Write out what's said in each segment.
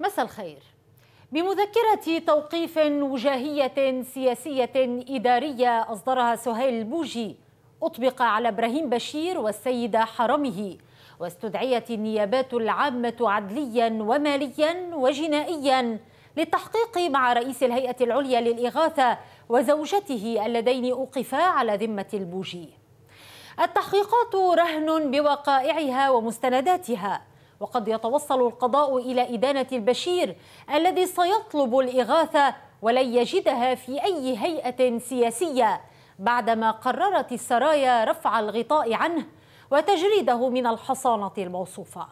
مساء الخير بمذكرة توقيف وجاهية سياسية إدارية أصدرها سهيل بوجي أطبق على إبراهيم بشير والسيدة حرمه واستدعيت النيابات العامة عدليا وماليا وجنائيا للتحقيق مع رئيس الهيئة العليا للإغاثة وزوجته اللذين أوقفا على ذمة البوجي التحقيقات رهن بوقائعها ومستنداتها وقد يتوصل القضاء إلى إدانة البشير الذي سيطلب الإغاثة ولن يجدها في أي هيئة سياسية بعدما قررت السرايا رفع الغطاء عنه وتجريده من الحصانة الموصوفة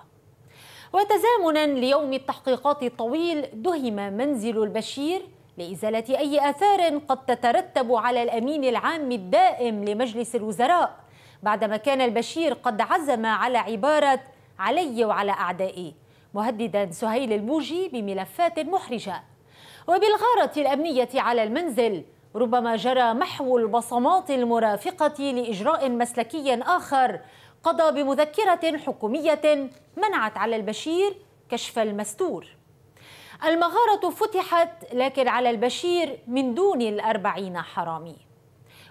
وتزامنا ليوم التحقيقات الطويل دهم منزل البشير لإزالة أي آثار قد تترتب على الأمين العام الدائم لمجلس الوزراء بعدما كان البشير قد عزم على عبارة علي وعلى أعدائي مهددا سهيل الموجي بملفات محرجة وبالغارة الأمنية على المنزل ربما جرى محو البصمات المرافقة لإجراء مسلكي آخر قضى بمذكرة حكومية منعت على البشير كشف المستور المغارة فتحت لكن على البشير من دون الأربعين حرامي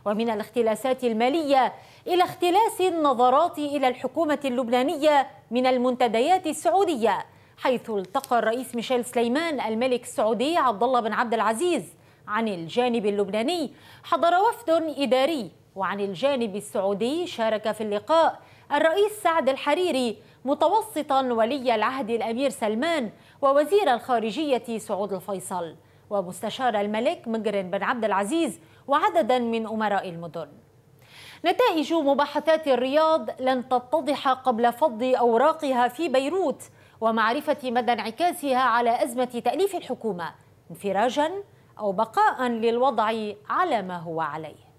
ومن الاختلاسات المالية إلى اختلاس النظرات إلى الحكومة اللبنانية من المنتديات السعودية حيث التقى الرئيس ميشيل سليمان الملك السعودي عبد الله بن عبد العزيز عن الجانب اللبناني حضر وفد إداري وعن الجانب السعودي شارك في اللقاء الرئيس سعد الحريري متوسطا ولي العهد الأمير سلمان ووزير الخارجية سعود الفيصل ومستشار الملك مجرم بن عبد العزيز وعددا من أمراء المدن نتائج مباحثات الرياض لن تتضح قبل فض أوراقها في بيروت ومعرفة مدى انعكاسها على أزمة تأليف الحكومة انفراجا أو بقاء للوضع على ما هو عليه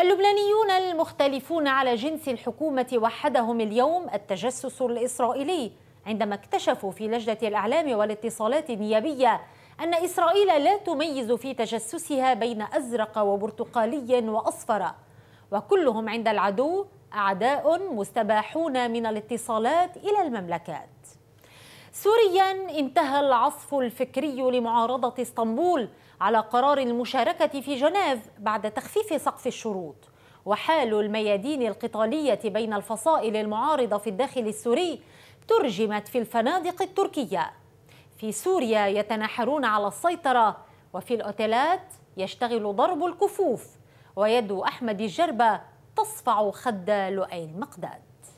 اللبنانيون المختلفون على جنس الحكومة وحدهم اليوم التجسس الإسرائيلي عندما اكتشفوا في لجنة الإعلام والاتصالات النيابية أن إسرائيل لا تميز في تجسسها بين أزرق وبرتقالي وأصفر وكلهم عند العدو أعداء مستباحون من الاتصالات إلى المملكات سوريا انتهى العصف الفكري لمعارضة اسطنبول على قرار المشاركة في جنيف بعد تخفيف سقف الشروط وحال الميادين القتالية بين الفصائل المعارضة في الداخل السوري ترجمت في الفنادق التركيه في سوريا يتناحرون على السيطرة وفي الأوتيلات يشتغل ضرب الكفوف ويد أحمد الجربة تصفع خد لؤي المقداد